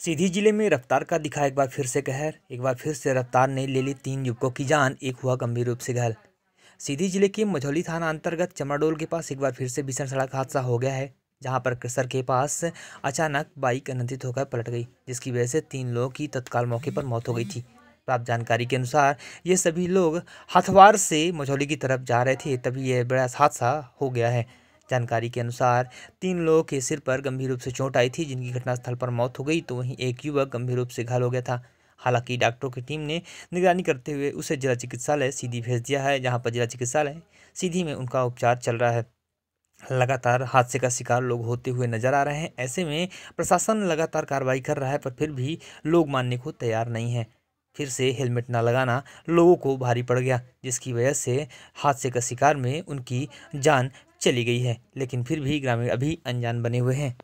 सीधी जिले में रफ्तार का दिखा एक बार फिर से कहर एक बार फिर से रफ्तार ने ले ली तीन युवकों की जान एक हुआ गंभीर रूप से घायल सीधी जिले के मझौली थाना अंतर्गत चमड़ोल के पास एक बार फिर से भीषण सड़क हादसा हो गया है जहां पर क्रसर के पास अचानक बाइक अनधित होकर पलट गई जिसकी वजह से तीन लोगों की तत्काल मौके पर मौत हो गई थी प्राप्त जानकारी के अनुसार ये सभी लोग हथवार से मझौली की तरफ जा रहे थे तभी यह बड़ा हादसा हो गया है जानकारी के अनुसार तीन लोगों के सिर पर गंभीर रूप से चोट आई थी जिनकी घटनास्थल पर मौत हो गई तो वहीं एक युवक गंभीर रूप से घायल हो गया था हालांकि डॉक्टरों की टीम ने निगरानी करते हुए उसे जिला चिकित्सालय सीधी भेज दिया है जहाँ पर जिला चिकित्सालय सीधी में उनका उपचार चल रहा है लगातार हादसे का शिकार लोग होते हुए नजर आ रहे हैं ऐसे में प्रशासन लगातार कार्रवाई कर रहा है पर फिर भी लोग मानने को तैयार नहीं है फिर से हेलमेट ना लगाना लोगों को भारी पड़ गया जिसकी वजह से हादसे का शिकार में उनकी जान चली गई है लेकिन फिर भी ग्रामीण अभी अनजान बने हुए हैं